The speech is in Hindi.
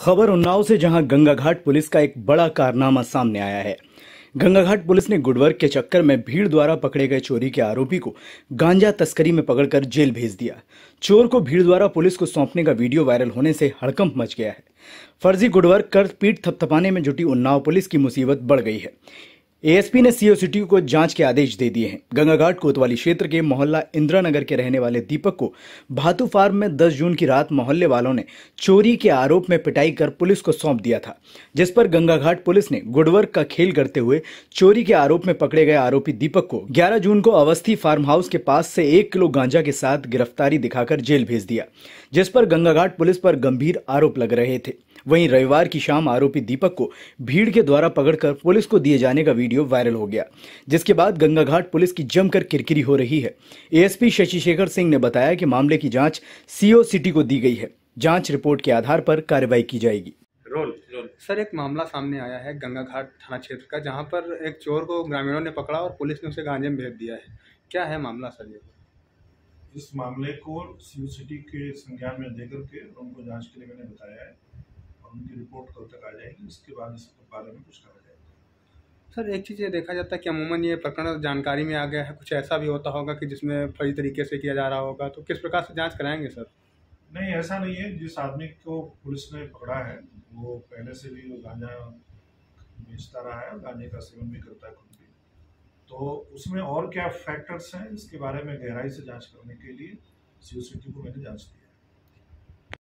खबर उन्नाव से जहां गंगाघाट पुलिस का एक बड़ा कारनामा सामने आया है गंगाघाट पुलिस ने गुडवर्क के चक्कर में भीड़ द्वारा पकड़े गए चोरी के आरोपी को गांजा तस्करी में पकड़कर जेल भेज दिया चोर को भीड़ द्वारा पुलिस को सौंपने का वीडियो वायरल होने से हड़कंप मच गया है फर्जी गुडवर्क कर पीठ थपथपाने में जुटी उन्नाव पुलिस की मुसीबत बढ़ गई है एएसपी ने सीओ सिटी को जांच के आदेश दे दिए हैं गंगाघाट कोतवाली क्षेत्र के मोहल्ला नगर के रहने वाले दीपक को भातु फार्म में 10 जून की रात मोहल्ले वालों ने चोरी के आरोप में पिटाई कर पुलिस को सौंप दिया था जिस पर गंगाघाट पुलिस ने गुडवर्क का खेल करते हुए चोरी के आरोप में पकड़े गए आरोपी दीपक को ग्यारह जून को अवस्थी फार्म हाउस के पास से एक किलो गांजा के साथ गिरफ्तारी दिखाकर जेल भेज दिया जिस पर गंगाघाट पुलिस पर गंभीर आरोप लग रहे थे वहीं रविवार की शाम आरोपी दीपक को भीड़ के द्वारा पकड़कर पुलिस को दिए जाने का वीडियो वायरल हो गया जिसके बाद गंगाघाट पुलिस की जमकर किरकिरी हो रही है एएसपी शेखर सिंह ने बताया कि मामले की जांच सीओ सिटी को दी गई है जांच रिपोर्ट के आधार पर कार्रवाई की जाएगी रोल रोल सर एक मामला सामने आया है गंगा घाट थाना क्षेत्र का जहाँ पर एक चोर को ग्रामीणों ने पकड़ा और पुलिस ने उसे गांजे में भेज दिया है क्या है मामला सर ये इस मामले को सीओ सिटी के संज्ञान में देकर के उनको जांच के लिए मैंने बताया है उनकी रिपोर्ट कल तक आ जाएगी उसके बाद इस बारे में कुछ कहा जाएगा सर एक चीज़ ये देखा जाता है कि अमूमन ये प्रकरण जानकारी में आ गया है कुछ ऐसा भी होता होगा कि जिसमें फर्जी तरीके से किया जा रहा होगा तो किस प्रकार से जांच कराएंगे सर नहीं ऐसा नहीं है जिस आदमी को पुलिस ने पकड़ा है वो पहले से भी गांजा बेचता रहा है गांजे का सेवन भी करता है खुद भी तो उसमें और क्या फैक्टर्स हैं इसके बारे में गहराई से जाँच करने के लिए सी को मैंने जाँच किया